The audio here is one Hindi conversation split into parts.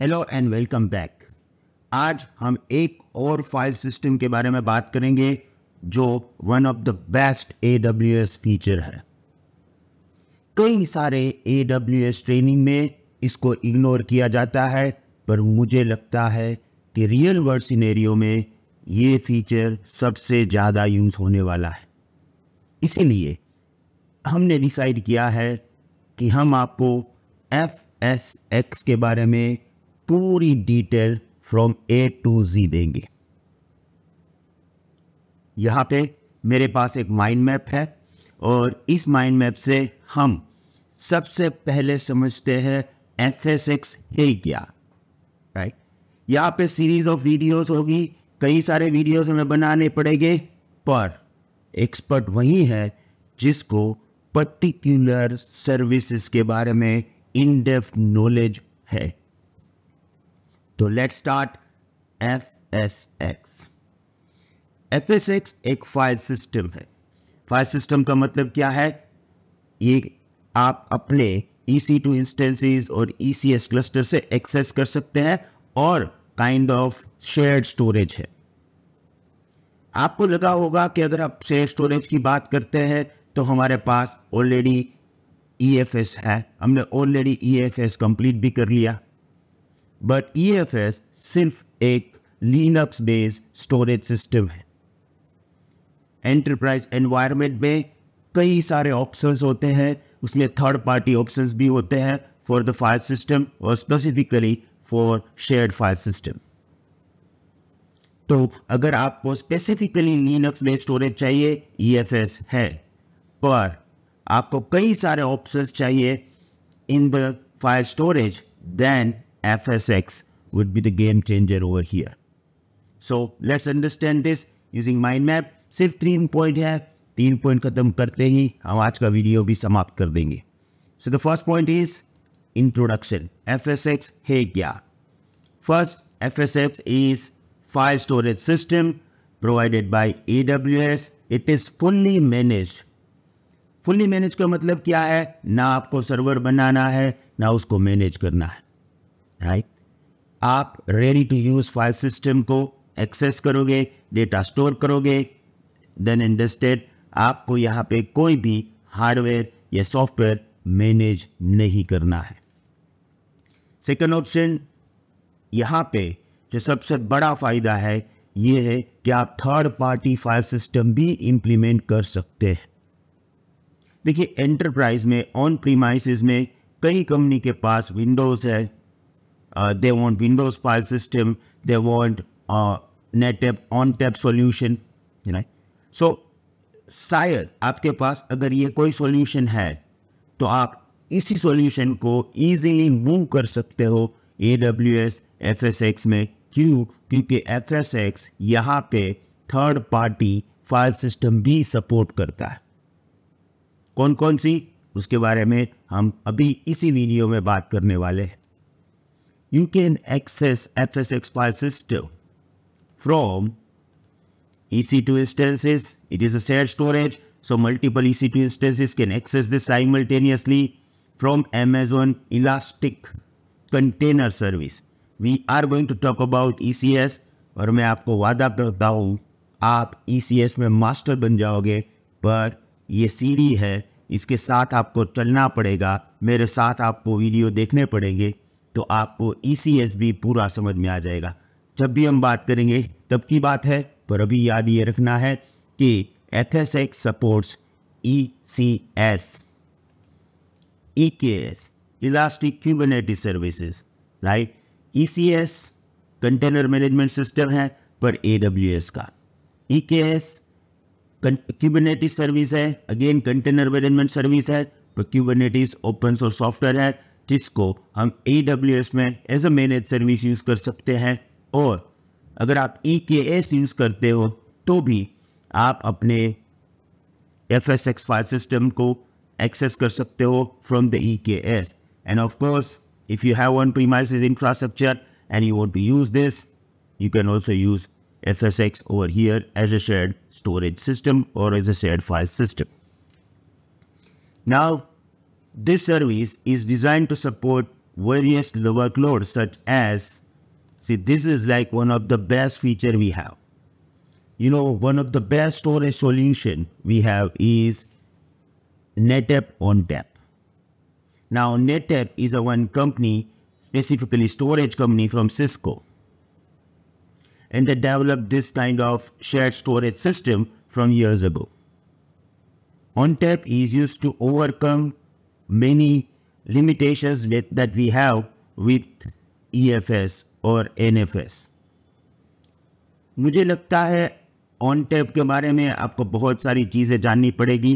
हेलो एंड वेलकम बैक आज हम एक और फाइल सिस्टम के बारे में बात करेंगे जो one of the best A W S feature है कई सारे ए डब्ल्यू एस ट्रेनिंग में इसको इग्नोर किया जाता है पर मुझे लगता है कि रियल वर्ल्ड सिनेरियो में ये फीचर सबसे ज़्यादा यूज़ होने वाला है इसीलिए हमने डिसाइड किया है कि हम आपको एफ एस एक्स के बारे में पूरी detail from A to Z देंगे यहाँ पे मेरे पास एक माइंड मैप है और इस माइंड मैप से हम सबसे पहले समझते हैं एफ एस एक्स है क्या राइट यहाँ पे सीरीज ऑफ वीडियोस होगी कई सारे वीडियोस हमें बनाने पड़ेंगे पर एक्सपर्ट वही है जिसको पर्टिकुलर सर्विसेज के बारे में इन डेप्थ नॉलेज है तो let start F S X F S X एक फाइल सिस्टम है फाइल सिस्टम का मतलब क्या है ये आप अपने ई सी टू इंस्टेंसिस और ई सी एस क्लस्टर से एक्सेस कर सकते हैं और काइंड ऑफ शेयर्ड स्टोरेज है आपको लगा होगा कि अगर आप शेयर स्टोरेज की बात करते हैं तो हमारे पास ऑलरेडी ई एफ एस है हमने already E F S complete भी कर लिया बट एस e सिर्फ एक लिनक्स बेस्ड स्टोरेज सिस्टम है एंटरप्राइज एनवायरनमेंट में कई सारे ऑप्शंस होते हैं उसमें थर्ड पार्टी ऑप्शंस भी होते हैं फॉर द फाइल सिस्टम और specifically for shared file system तो अगर आपको स्पेसिफिकली लिनक्स बेस्ड स्टोरेज चाहिए ईएफएस e है पर आपको कई सारे ऑप्शंस चाहिए in the file storage then FSX would be the game changer over here. So let's understand this using mind map. सिर्फ तीन पॉइंट है तीन पॉइंट खत्म करते ही हम आज का वीडियो भी समाप्त कर देंगे so the first point is introduction F S X है क्या first F S X is file storage system provided by A W S it is fully manage fully manage का मतलब क्या है ना आपको सर्वर बनाना है ना उसको मैनेज करना है राइट आप ready to use file system को एक्सेस करोगे डेटा स्टोर करोगे देन इंडस्टेड आपको यहाँ पे कोई भी हार्डवेयर या सॉफ्टवेयर मैनेज नहीं करना है सेकंड ऑप्शन यहाँ पे जो सबसे बड़ा फ़ायदा है ये है कि आप थर्ड पार्टी फाइल सिस्टम भी इम्प्लीमेंट कर सकते हैं देखिए एंटरप्राइज में ऑन प्रीमाइसिस में कई कंपनी के पास विंडोज़ है Uh, they want Windows file system. They want uh, NetApp on-tap solution. You know, so शायद आपके पास अगर ये कोई सॉल्यूशन है तो आप इसी सॉल्यूशन को इजीली मूव कर सकते हो A W S F S X में क्यों क्योंकि एफ एस एक्स यहाँ पे थर्ड पार्टी फाइल सिस्टम भी सपोर्ट करता है कौन कौन सी उसके बारे में हम अभी इसी वीडियो में बात करने वाले हैं you can access FSX file system from EC2 instances. It is a shared storage, so multiple EC2 instances can access this simultaneously from Amazon Elastic Container Service. We are going to talk about ECS और मैं आपको वादा करता हूँ आप ECS में मास्टर बन जाओगे पर ये सीढ़ी है इसके साथ आपको चलना पड़ेगा मेरे साथ आपको वीडियो देखने पड़ेंगे तो आपको ई e भी पूरा समझ में आ जाएगा जब भी हम बात करेंगे तब की बात है पर अभी याद ये रखना है कि F S X supports E C S E K S elastic Kubernetes services right E C S container management system है पर ए डब्ल्यू एस का E K S Kubernetes service है अगेन कंटेनर मैनेजमेंट सर्विस है पर क्यूबनेटीज ओपन सोर्स सॉफ्टवेयर है जिसको हम ए में as a manage service use कर सकते हैं और अगर आप ई के एस यूज़ करते हो तो भी आप अपने F S X file system को एक्सेस कर सकते हो from the E K S and of course if you have on is infrastructure and you want to use this you can also use F S X over here as a share storage system और as a share file system now This service is designed to support various workloads such as, see this is like one of the best feature we have. You know, one of the best storage solution we have is NetApp ONTAP. Now NetApp is a one company, specifically storage company from Cisco. And they developed this kind of shared storage system from years ago. ONTAP is used to overcome many limitations that, that we have with EFS और NFS. मुझे लगता है ऑन टैप के बारे में आपको बहुत सारी चीज़ें जाननी पड़ेगी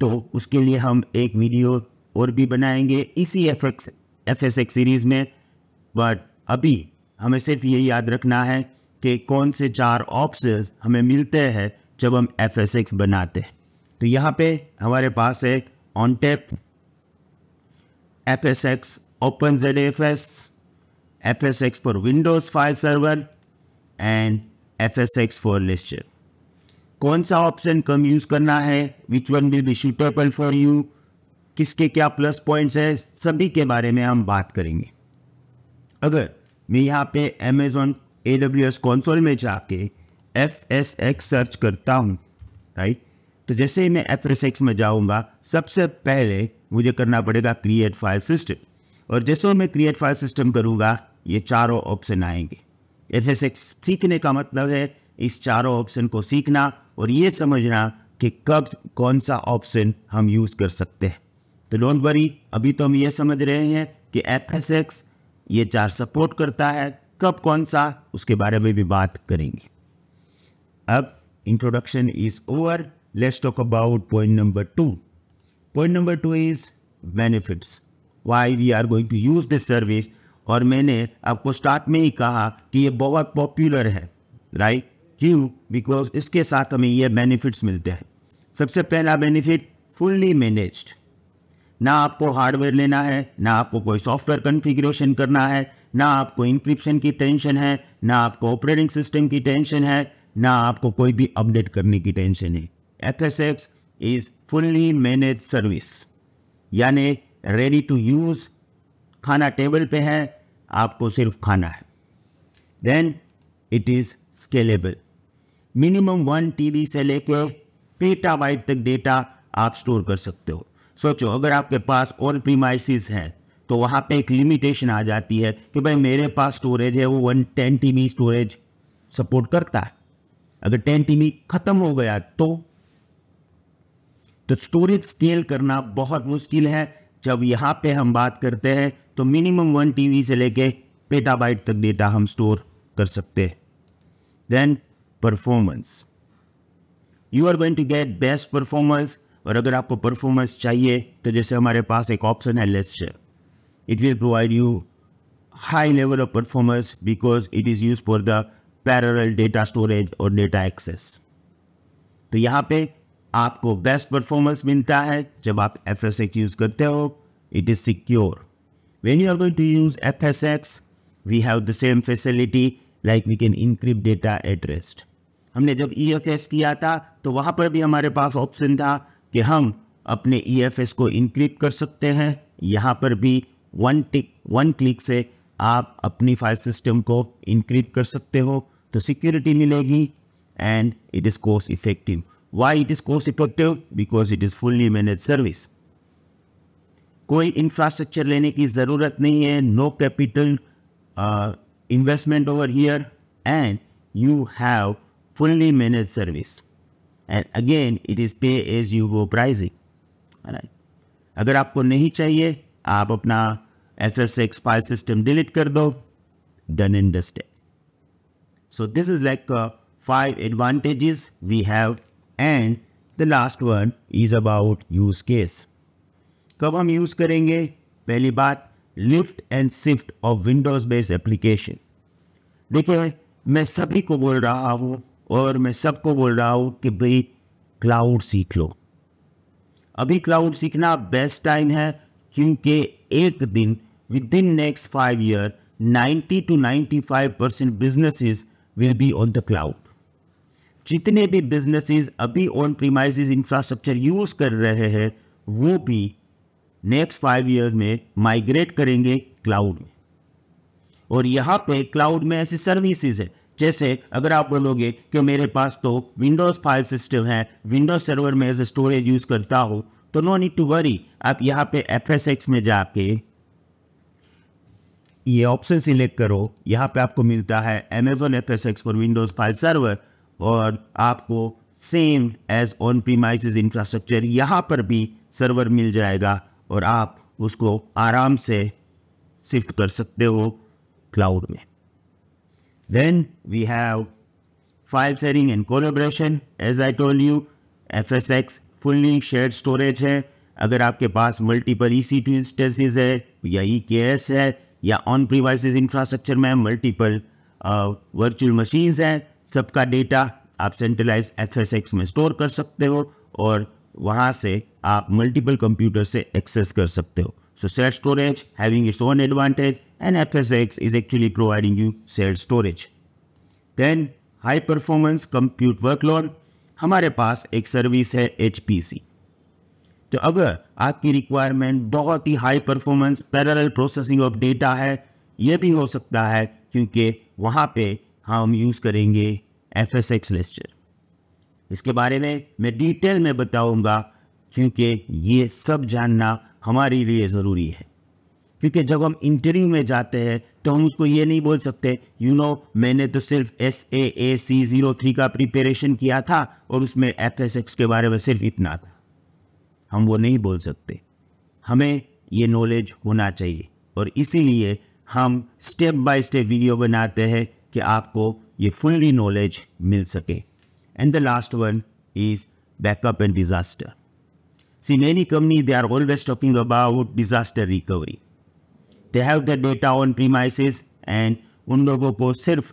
तो उसके लिए हम एक वीडियो और भी बनाएंगे इसी F X F S X series में बट अभी हमें सिर्फ ये याद रखना है कि कौन से चार ऑप्शन हमें मिलते हैं जब हम एफ एस एक्स बनाते हैं तो यहाँ पे हमारे पास है ONTAP FSX OpenZFS, FSX for Windows file server and FSX for lister कौन सा ऑप्शन कम यूज़ करना है which one will be suitable for you किसके क्या प्लस पॉइंट्स है सभी के बारे में हम बात करेंगे अगर मैं यहाँ पे Amazon A W S console में जाके एफ एस एक्स सर्च करता हूँ राइट तो जैसे ही मैं एफ में जाऊँगा सबसे पहले मुझे करना पड़ेगा क्रिएट फाइल सिस्टम और जैसे मैं क्रिएट फाइल सिस्टम करूँगा ये चारों ऑप्शन आएंगे एफ सीखने का मतलब है इस चारों ऑप्शन को सीखना और ये समझना कि कब कौन सा ऑप्शन हम यूज़ कर सकते हैं तो डोंट वरी अभी तो हम ये समझ रहे हैं कि एफ ये चार सपोर्ट करता है कब कौन सा उसके बारे में भी बात करेंगे अब introduction is over let's talk about point number two. Point number two is benefits. Why we are going to use this service और मैंने आपको स्टार्ट में ही कहा कि ये बहुत पॉपुलर है राइट क्यों बिकॉज इसके साथ हमें ये बेनिफिट्स मिलते हैं सबसे पहला बेनिफिट फुल्ली मैनेज्ड ना आपको हार्डवेयर लेना है ना आपको कोई सॉफ्टवेयर कॉन्फ़िगरेशन करना है ना आपको इंक्रिप्शन की टेंशन है ना आपको ऑपरेटिंग सिस्टम की टेंशन है ना आपको कोई भी अपडेट करने की टेंशन है FSX is fully managed service यानी रेडी टू यूज़ खाना टेबल पे है आपको सिर्फ खाना है then it is scalable minimum one B से लेके वाइट तक डेटा आप स्टोर कर सकते हो सोचो अगर आपके पास और प्रीमाइसिस हैं तो वहाँ पे एक लिमिटेशन आ जाती है कि भाई मेरे पास स्टोरेज है वो one ten T storage support करता है अगर टेन टी ख़त्म हो गया तो तो स्टोरेज स्केल करना बहुत मुश्किल है जब यहाँ पे हम बात करते हैं तो मिनिमम वन टीवी से लेके पेटाबाइट तक डेटा हम स्टोर कर सकते हैं then performance you are going to get best performance और अगर आपको परफॉर्मेंस चाहिए तो जैसे हमारे पास एक ऑप्शन है Lustre it will provide you high level of performance because it is use for the parallel data storage और डेटा एक्सेस तो यहाँ पे आपको बेस्ट परफॉर्मेंस मिलता है जब आप एफ एस एक्स यूज़ करते हो it is secure when you are going to use F S X we have the same facility like we can encrypt data at rest हमने जब ई एफ एस किया था तो वहाँ पर भी हमारे पास ऑप्शन था कि हम अपने ई एफ एस को इंक्रिप्ट कर सकते हैं यहाँ पर भी वन टिक वन क्लिक से आप अपनी फाइल सिस्टम को इंक्रिप्ट कर सकते हो तो सिक्योरिटी मिलेगी and it is cost effective Why it is cost effective? Because it is fully managed service. कोई इंफ्रास्ट्रक्चर लेने की ज़रूरत नहीं है no capital investment over here and you have fully manage service and again it is pay as you go pricing अगर आपको नहीं चाहिए आप अपना F S X file system delete कर दो done and dusted so this is like five advantages we have and the last one is about use case कब हम यूज करेंगे पहली बात lift and shift of Windows based application देखिए मैं सभी को बोल रहा हूँ और मैं सबको बोल रहा हूँ कि भाई क्लाउड सीख लो अभी क्लाउड सीखना बेस्ट टाइम है क्योंकि एक दिन within next five year 90 ninety 95 percent businesses will be on the cloud जितने भी बिजनेसेस अभी ऑन प्रीमाइज इंफ्रास्ट्रक्चर यूज़ कर रहे हैं वो भी नेक्स्ट फाइव ईयर्स में माइग्रेट करेंगे क्लाउड में और यहाँ पे क्लाउड में ऐसी सर्विसेज है जैसे अगर आप बोलोगे कि मेरे पास तो विंडोज़ फाइल सिस्टम है विंडोज़ सर्वर में एज ए स्टोरेज यूज़ करता हो तो नो नीड टू वरी आप यहाँ पे एफ में जाके ये ऑप्शन सिलेक्ट करो यहाँ पे आपको मिलता है Amazon F for Windows file server और आपको same as on premises infrastructure यहाँ पर भी सर्वर मिल जाएगा और आप उसको आराम से शिफ्ट कर सकते हो क्लाउड में then we have file sharing and collaboration as I told you F S X fully share storage है अगर आपके पास मल्टीपल ई सी इंस्टेंसेज है या ई के एस है या ऑन प्रीवाइसिस इंफ्रास्ट्रक्चर में मल्टीपल वर्चुअल मशीन्स हैं सबका डेटा आप सेंट्रलाइज एफ में स्टोर कर सकते हो और वहाँ से आप मल्टीपल कंप्यूटर से एक्सेस कर सकते हो so storage having its own advantage and F S X is actually providing you cell storage then high performance compute workload हमारे पास एक सर्विस है एच तो अगर आपकी रिक्वायरमेंट बहुत ही high performance parallel processing of data है ये भी हो सकता है क्योंकि वहाँ पे हम यूज़ करेंगे एफ एस एक्स लिस्टर इसके बारे में मैं डिटेल में बताऊंगा क्योंकि ये सब जानना हमारे लिए ज़रूरी है क्योंकि जब हम इंटरव्यू में जाते हैं तो हम उसको ये नहीं बोल सकते यू you नो know, मैंने तो सिर्फ S A A C zero three का प्रिपरेशन किया था और उसमें एफ एस एक्स के बारे में सिर्फ इतना था हम वो नहीं बोल सकते हमें ये नॉलेज होना चाहिए और इसीलिए हम स्टेप बाय स्टेप वीडियो बनाते हैं कि आपको ये फुल्ली नॉलेज मिल सके and the last one is backup and disaster see many company they are always talking about disaster recovery they have the data on premises and उन लोगों को सिर्फ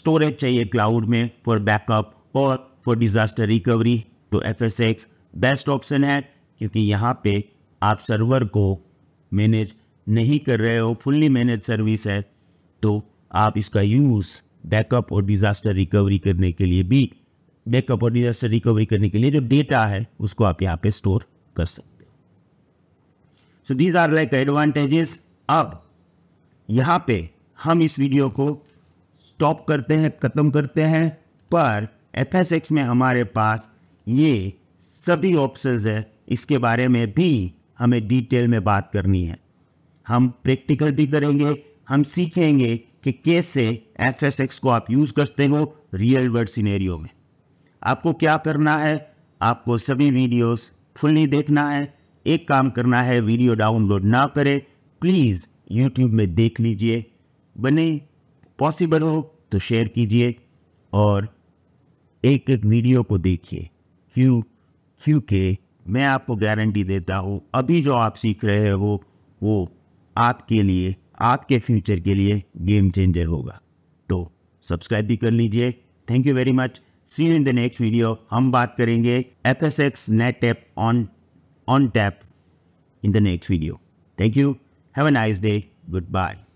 स्टोरेज चाहिए क्लाउड में फॉर बैकअप और फॉर डिज़ास्टर रिकवरी तो F S X best option है क्योंकि यहाँ पे आप सर्वर को मैनेज नहीं कर रहे हो फुल्ली मैनेज सर्विस है तो आप इसका यूज़ बैकअप और डिज़ास्टर रिकवरी करने के लिए भी बैकअप और डिज़ास्टर रिकवरी करने के लिए जो डेटा है उसको आप यहाँ पे स्टोर कर सकते हो so these are like advantages अब यहाँ पे हम इस वीडियो को स्टॉप करते हैं ख़त्म करते हैं पर एफ में हमारे पास ये सभी ऑप्शंस है इसके बारे में भी हमें डिटेल में बात करनी है हम प्रैक्टिकल भी करेंगे हम सीखेंगे कि कैसे एफ एस एक्स को आप यूज़ करते हो रियल वर्ड सिनेरियो में आपको क्या करना है आपको सभी वीडियोस फुल्ली देखना है एक काम करना है वीडियो डाउनलोड ना करें प्लीज़ यूट्यूब में देख लीजिए बने पॉसिबल हो तो शेयर कीजिए और एक एक वीडियो को देखिए क्यों क्योंकि मैं आपको गारंटी देता हूँ अभी जो आप सीख रहे हो वो आपके लिए आपके फ्यूचर के लिए गेम चेंजर होगा तो सब्सक्राइब भी कर लीजिए thank you very much see in the next video हम बात करेंगे F S X NetApp on ONTAP in the next video thank you have a nice day good bye